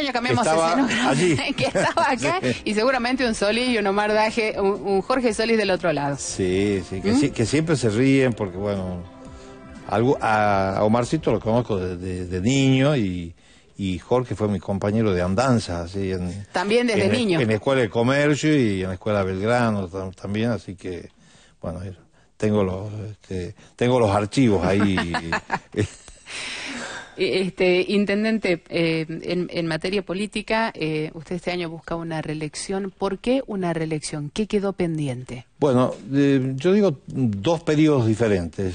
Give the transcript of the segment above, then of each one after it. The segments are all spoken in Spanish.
año cambiamos que estaba acá y seguramente un Solís y un Omar Daje, un, Jorge Solís del otro lado. Sí, sí, que, ¿Mm? que siempre se ríen porque bueno, algo, a, Omarcito lo conozco desde niño y, y, Jorge fue mi compañero de andanza. Así, en, también desde e-, niño. En la Escuela de Comercio y en la Escuela Belgrano también, así que bueno, tengo los, este, tengo los archivos ahí. Eh, este, intendente, eh, en, en, materia política, eh, usted este año busca una reelección. ¿Por qué una reelección? ¿Qué quedó pendiente? Bueno, yo digo dos periodos diferentes,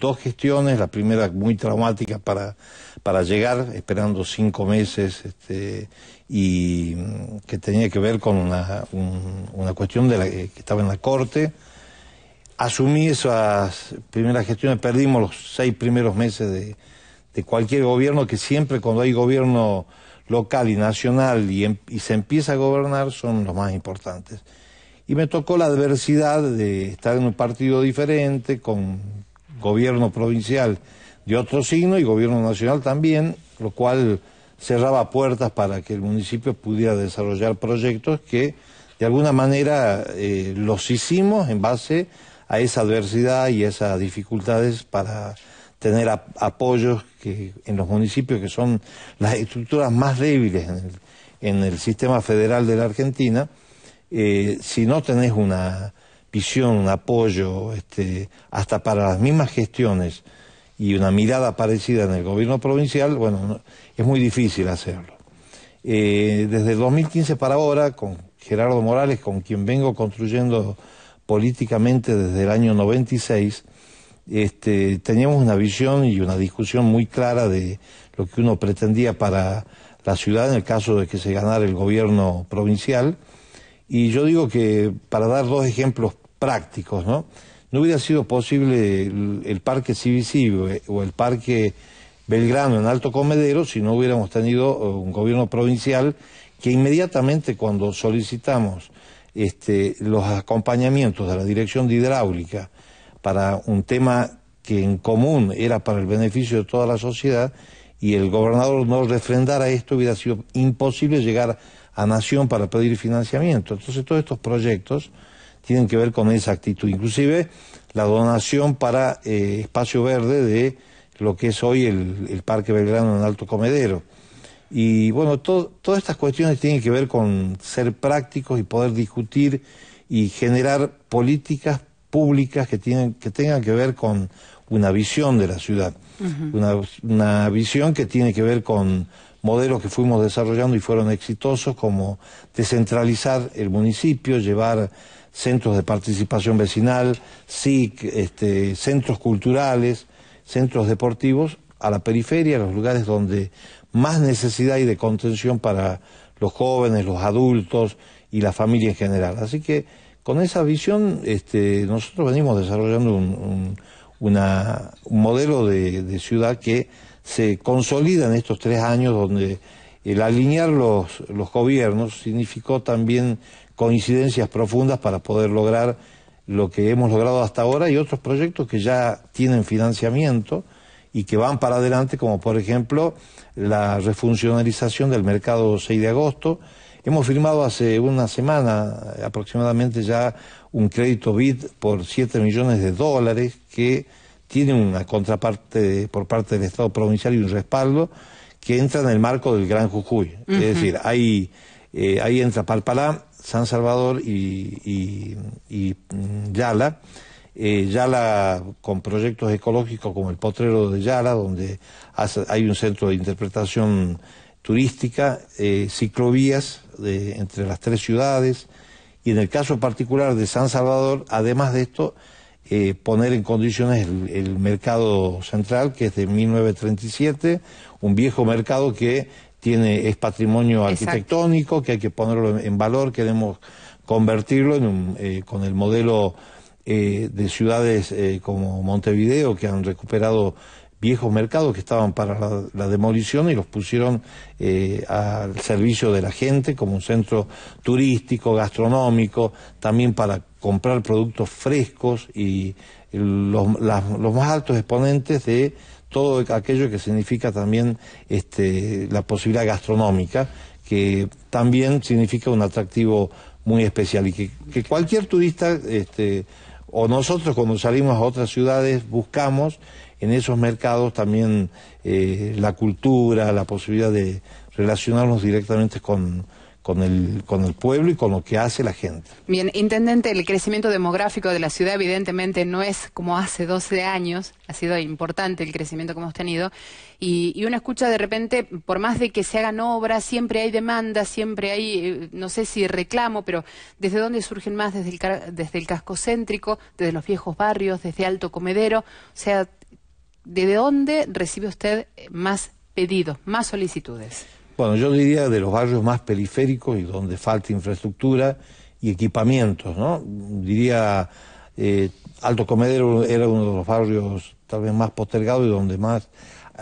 dos gestiones. La primera muy traumática para, para llegar, esperando cinco meses, este, y mm, que tenía que ver con una, una cuestión de la, que estaba en la corte asumí esas primeras gestiones, perdimos los seis primeros meses de, de cualquier gobierno que siempre cuando hay gobierno local y nacional em, y, se empieza a gobernar son los más importantes. Y me tocó la adversidad de estar en un partido diferente, con gobierno provincial de otro signo y gobierno nacional también, lo cual cerraba puertas para que el municipio pudiera desarrollar proyectos que de alguna manera eh, los hicimos en base a esa adversidad y esas dificultades para tener apoyos que, en los municipios que son las estructuras más débiles en el, sistema federal de la Argentina, eh, si no tenés una visión, un apoyo, este, hasta para las mismas gestiones y una mirada parecida en el gobierno provincial, bueno, es muy difícil hacerlo. Eh, desde el 2015 para ahora, con Gerardo Morales, con quien vengo construyendo políticamente desde el año 96, este, teníamos una visión y una discusión muy clara de lo que uno pretendía para la ciudad en el caso de que se ganara el gobierno provincial. Y yo digo que, para dar dos ejemplos prácticos, ¿no? No hubiera sido posible el, parque CBC o el parque Belgrano en Alto Comedero si no hubiéramos tenido eh, un gobierno provincial que inmediatamente cuando solicitamos este, los acompañamientos de la Dirección de Hidráulica, para un tema que en común era para el beneficio de toda la sociedad y el gobernador no refrendara esto, hubiera sido imposible llegar a Nación para pedir financiamiento. Entonces todos estos proyectos tienen que ver con esa actitud, inclusive la donación para eh, espacio verde de lo que es hoy el, Parque Belgrano en Alto Comedero. Y bueno, todas estas cuestiones tienen que ver con ser prácticos y poder discutir y generar políticas públicas que, tienen, que tengan que ver con una visión de la ciudad, una, visión que tiene que ver con modelos que fuimos desarrollando y fueron exitosos, como descentralizar el municipio, llevar centros de participación vecinal, SIC, este, centros culturales, centros deportivos, a la periferia, a los lugares donde más necesidad hay de contención para los jóvenes, los adultos y la familia en general. Así que con esa visión este, nosotros venimos desarrollando un, modelo de, ciudad que se consolida en estos tres años donde el alinear los, los gobiernos significó también coincidencias profundas para poder lograr lo que hemos logrado hasta ahora y otros proyectos que ya tienen financiamiento y que van para adelante, como por ejemplo la refuncionalización del mercado 6 de agosto, Hemos firmado hace una semana aproximadamente ya un crédito BID por 7 millones de dólares que tiene una contraparte por parte del Estado provincial y un respaldo que entra en el marco del Gran Jujuy. Es decir, ahí, eh, ahí entra Palpalá, San Salvador y, mm, Yala. Eh, Yala con proyectos ecológicos como el potrero de Yala, donde hay un centro de interpretación turística, eh, ciclovías de, entre las tres ciudades y en el caso particular de San Salvador, además de esto, eh, poner en condiciones el, mercado central, que es de 1937, un viejo mercado que tiene es patrimonio arquitectónico, que hay que ponerlo en, valor, queremos convertirlo en un, eh, con el modelo de ciudades como Montevideo, que han recuperado viejos mercados que estaban para la, demolición y los pusieron eh, al servicio de la gente como un centro turístico, gastronómico, también para comprar productos frescos y los, más altos exponentes de todo aquello que significa también este, la posibilidad gastronómica, que también significa un atractivo muy especial y que, cualquier turista este, o nosotros cuando salimos a otras ciudades buscamos en esos mercados también eh, la cultura, la posibilidad de relacionarnos directamente con, con el, con el pueblo y con lo que hace la gente. Bien, intendente, el crecimiento demográfico de la ciudad evidentemente no es como hace 12 años, ha sido importante el crecimiento que hemos tenido, y, una escucha de repente, por más de que se hagan obras, siempre hay demanda, siempre hay, eh, no sé si reclamo, pero ¿desde dónde surgen más? Desde el, desde el casco céntrico, desde los viejos barrios, desde Alto Comedero, o sea, ¿de dónde recibe usted más pedidos, más solicitudes? Bueno, yo diría de los barrios más periféricos y donde falta infraestructura y equipamientos, ¿no? Diría eh, Alto Comedero era uno de los barrios tal vez más postergados y donde más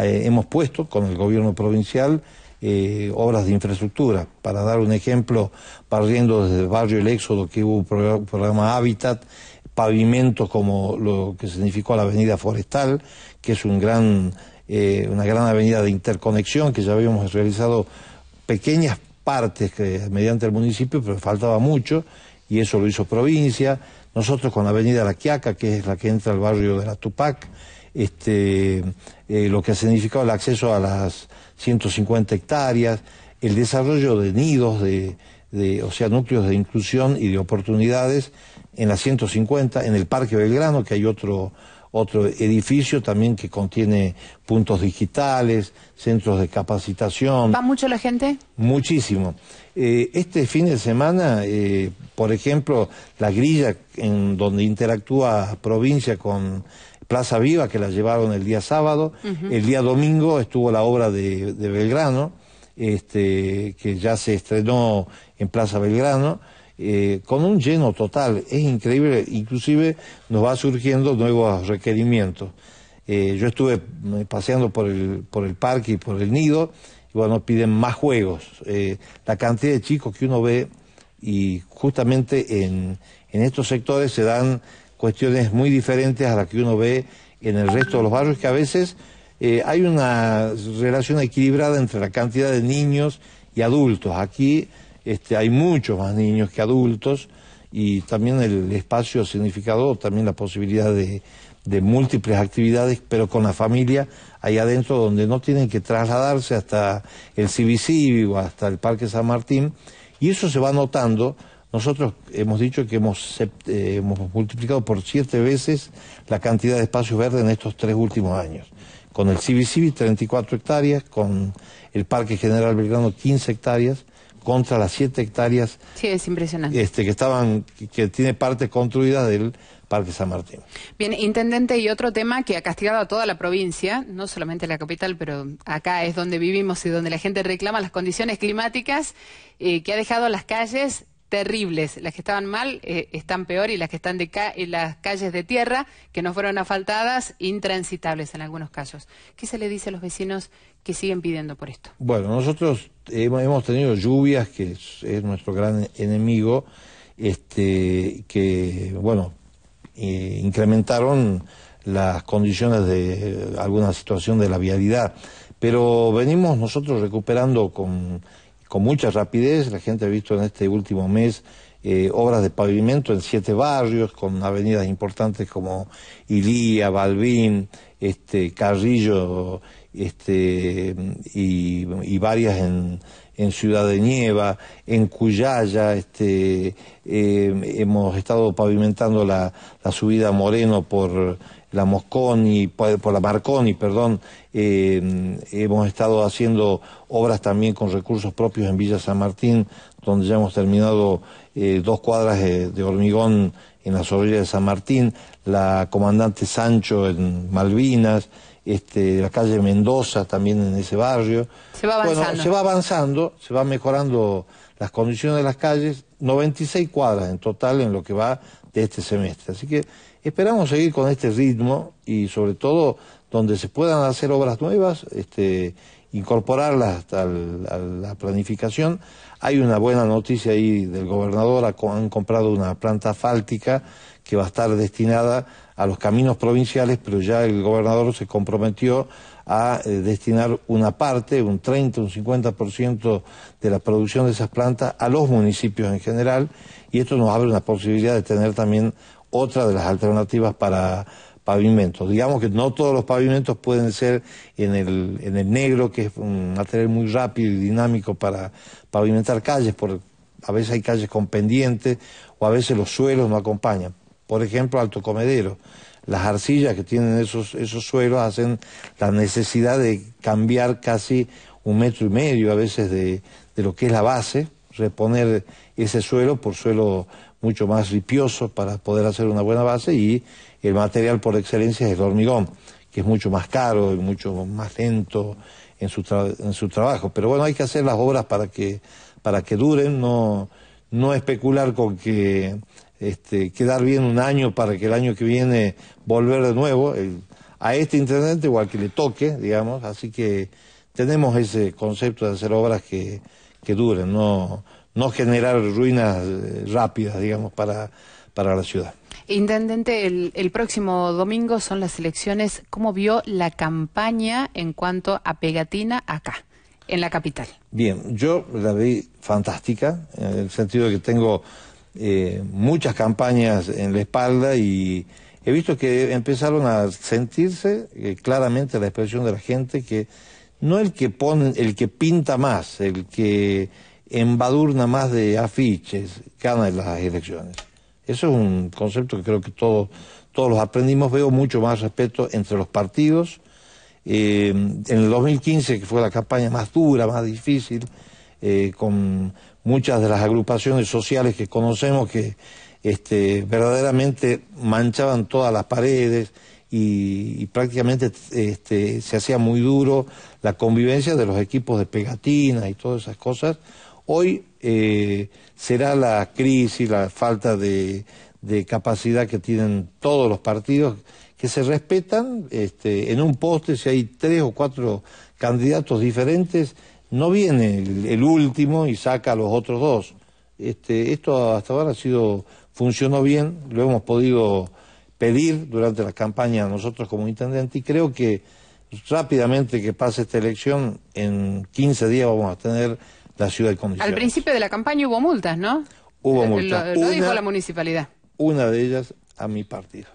eh, hemos puesto con el gobierno provincial eh, obras de infraestructura. Para dar un ejemplo, partiendo desde el barrio El Éxodo, que hubo un programa Hábitat, pavimentos como lo que significó la avenida forestal, que es un eh, una gran avenida de interconexión que ya habíamos realizado pequeñas partes que, mediante el municipio, pero faltaba mucho y eso lo hizo provincia. Nosotros con la avenida La Quiaca, que es la que entra al barrio de la Tupac, este, eh, lo que ha significado el acceso a las 150 hectáreas, el desarrollo de nidos, de, o sea, núcleos de inclusión y de oportunidades en las 150, en el Parque Belgrano, que hay otro otro edificio también que contiene puntos digitales, centros de capacitación. ¿Va mucho la gente? Muchísimo. Eh, este fin de semana, eh, por ejemplo, la grilla en donde interactúa provincia con Plaza Viva, que la llevaron el día sábado, el día domingo estuvo la obra de, de Belgrano, este, que ya se estrenó en Plaza Belgrano eh, con un lleno total. Es increíble, inclusive nos va surgiendo nuevos requerimientos. Eh, yo estuve eh, paseando por el, por el parque y por el nido, y bueno, piden más juegos. la cantidad de chicos que uno ve, y justamente en, estos sectores se dan cuestiones muy diferentes a las que uno ve en el resto de los barrios, que a veces hay una relación equilibrada entre la cantidad de niños y adultos. Aquí este, hay muchos más niños que adultos y también el espacio significado también la posibilidad de, múltiples actividades, pero con la familia ahí adentro donde no tienen que trasladarse hasta el CBC o hasta el Parque San Martín. Y eso se va notando. Nosotros hemos dicho que eh, hemos, multiplicado por siete veces la cantidad de espacios verdes en estos tres últimos años. Con el y 34 hectáreas, con el Parque General Belgrano 15 hectáreas, contra las siete hectáreas. Sí, es impresionante. Este, que estaban, que tiene parte construida del Parque San Martín. Bien, intendente, y otro tema que ha castigado a toda la provincia, no solamente la capital, pero acá es donde vivimos y donde la gente reclama las condiciones climáticas, eh, que ha dejado las calles terribles. Las que estaban mal eh, están peor y las que están de en las calles de tierra, que no fueron asfaltadas, intransitables en algunos casos. ¿Qué se le dice a los vecinos que siguen pidiendo por esto? Bueno, nosotros hemos tenido lluvias, que es, nuestro gran enemigo, este, que, bueno, eh, incrementaron las condiciones de alguna situación de la vialidad. Pero venimos nosotros recuperando con con mucha rapidez. La gente ha visto en este último mes eh, obras de pavimento en siete barrios, con avenidas importantes como Ilía, Balbín, este, Carrillo este, y, varias en, Ciudad de Nieva, en Cuyaya, este, eh, hemos estado pavimentando la, subida Moreno por la Mosconi, por la Marconi, perdón, eh, hemos estado haciendo obras también con recursos propios en Villa San Martín, donde ya hemos terminado eh, dos cuadras de, hormigón en la orillas de San Martín, la comandante Sancho en Malvinas, este, la calle Mendoza también en ese barrio. Se va avanzando. se va avanzando, se va mejorando las condiciones de las calles, 96 cuadras en total en lo que va de este semestre. Así que esperamos seguir con este ritmo y sobre todo donde se puedan hacer obras nuevas este, incorporarlas a la planificación. Hay una buena noticia ahí del gobernador, han comprado una planta fáltica que va a estar destinada a los caminos provinciales, pero ya el gobernador se comprometió a eh, destinar una parte, un 30, un 50% de la producción de esas plantas a los municipios en general, y esto nos abre una posibilidad de tener también otra de las alternativas para pavimentos. Digamos que no todos los pavimentos pueden ser en el, en el negro, que es un material muy rápido y dinámico para pavimentar calles, porque a veces hay calles con pendientes o a veces los suelos no acompañan. Por ejemplo, Alto Comedero. Las arcillas que tienen esos, suelos hacen la necesidad de cambiar casi un metro y medio a veces de lo que es la base, reponer ese suelo por suelo mucho más ripioso para poder hacer una buena base y el material por excelencia es el hormigón, que es mucho más caro y mucho más lento en su, en su trabajo. Pero bueno, hay que hacer las obras para que, para que duren, no, no especular con que este, quedar bien un año para que el año que viene volver de nuevo a este intendente o al que le toque, digamos. Así que tenemos ese concepto de hacer obras que, que duren, no, no generar ruinas eh, rápidas, digamos, para, para la ciudad. Intendente, el, próximo domingo son las elecciones. ¿Cómo vio la campaña en cuanto a pegatina acá, en la capital? Bien, yo la vi fantástica, en el sentido de que tengo eh, muchas campañas en la espalda y he visto que empezaron a sentirse eh, claramente la expresión de la gente que no el que el que pinta más, el que embadurna más de afiches, gana las elecciones. Eso es un concepto que creo que todos, todos los aprendimos. Veo mucho más respeto entre los partidos. Eh, en el 2015, que fue la campaña más dura, más difícil, eh, con muchas de las agrupaciones sociales que conocemos que este, verdaderamente manchaban todas las paredes y, prácticamente este, se hacía muy duro la convivencia de los equipos de pegatinas y todas esas cosas. Hoy eh, será la crisis, la falta de, capacidad que tienen todos los partidos que se respetan. Este, en un poste, si hay tres o cuatro candidatos diferentes, no viene el, último y saca a los otros dos. Este, esto hasta ahora ha sido funcionó bien, lo hemos podido pedir durante la campaña nosotros como intendente y creo que rápidamente que pase esta elección, en 15 días vamos a tener ciudad Al principio de la campaña hubo multas, ¿no? Hubo eh, multas. una, dijo la municipalidad. Una de ellas a mi partido.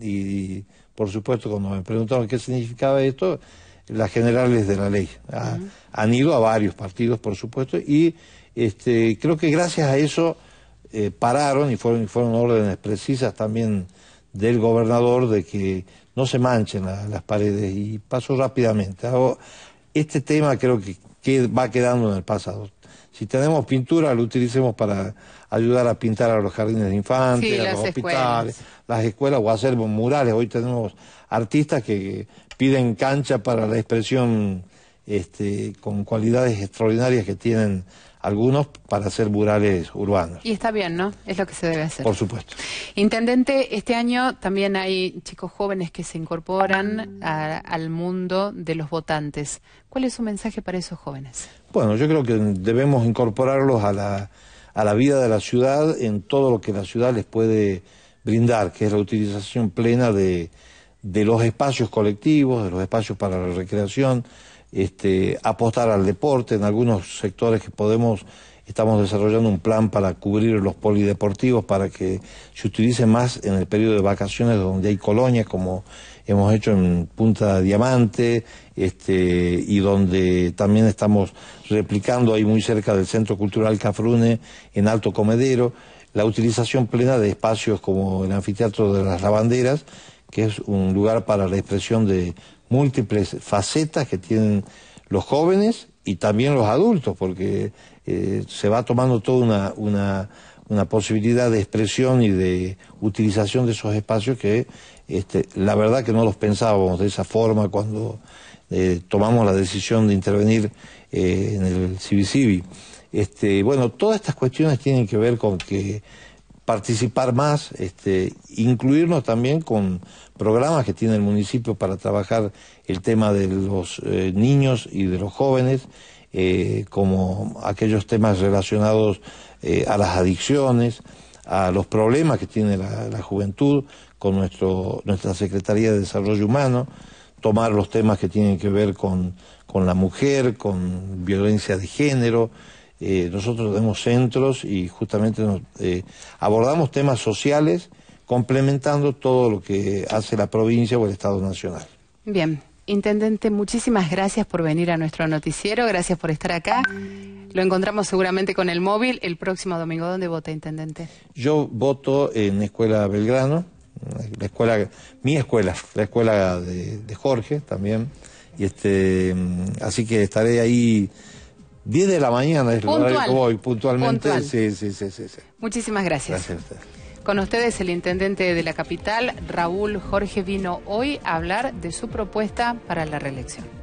Y, por supuesto, cuando me preguntaron qué significaba esto, las generales de la ley. Han ido a varios partidos, por supuesto, y este, creo que gracias a eso eh, pararon y fueron, fueron órdenes precisas también del gobernador de que no se manchen las paredes. Y pasó rápidamente. este tema creo que que va quedando en el pasado. Si tenemos pintura, lo utilicemos para ayudar a pintar a los jardines de infantes, a los hospitales, las escuelas o hacer murales. Hoy tenemos artistas que piden cancha para la expresión este, con cualidades extraordinarias que tienen algunos para hacer murales urbanos. Y está bien, ¿no? Es lo que se debe hacer. Por supuesto. Intendente, este año también hay chicos jóvenes que se incorporan al mundo de los votantes. ¿Cuál es su mensaje para esos jóvenes? Bueno, yo creo que debemos incorporarlos a la, a la vida de la ciudad en todo lo que la ciudad les puede brindar, que es la utilización plena de, de los espacios colectivos, de los espacios para la recreación, este, apostar al deporte en algunos sectores que podemos estamos desarrollando un plan para cubrir los polideportivos para que se utilice más en el periodo de vacaciones donde hay colonias como hemos hecho en Punta Diamante este, y donde también estamos replicando ahí muy cerca del Centro Cultural Cafrune en Alto Comedero la utilización plena de espacios como el anfiteatro de las lavanderas que es un lugar para la expresión de múltiples facetas que tienen los jóvenes y también los adultos, porque eh, se va tomando toda una, una, posibilidad de expresión y de utilización de esos espacios que este, la verdad que no los pensábamos de esa forma cuando eh, tomamos la decisión de intervenir eh, en el CIVICIVI. Este, bueno, todas estas cuestiones tienen que ver con que participar más, este, incluirnos también con programas que tiene el municipio para trabajar el tema de los eh, niños y de los jóvenes, eh, como aquellos temas relacionados eh, a las adicciones, a los problemas que tiene la, juventud con nuestra Secretaría de Desarrollo Humano, tomar los temas que tienen que ver con la mujer, con violencia de género, eh, nosotros tenemos centros y justamente eh, abordamos temas sociales complementando todo lo que hace la provincia o el Estado Nacional. Bien, Intendente, muchísimas gracias por venir a nuestro noticiero, gracias por estar acá. Lo encontramos seguramente con el móvil el próximo domingo. ¿Dónde vota, Intendente? Yo voto en Escuela Belgrano, la escuela, mi escuela, la escuela de, de Jorge también. Y este, mm, así que estaré ahí 10 de la mañana es lo el que voy, puntualmente. Sí, sí, sí, sí, Muchísimas gracias. Gracias a Con ustedes el intendente de la capital, Raúl Jorge, vino hoy a hablar de su propuesta para la reelección.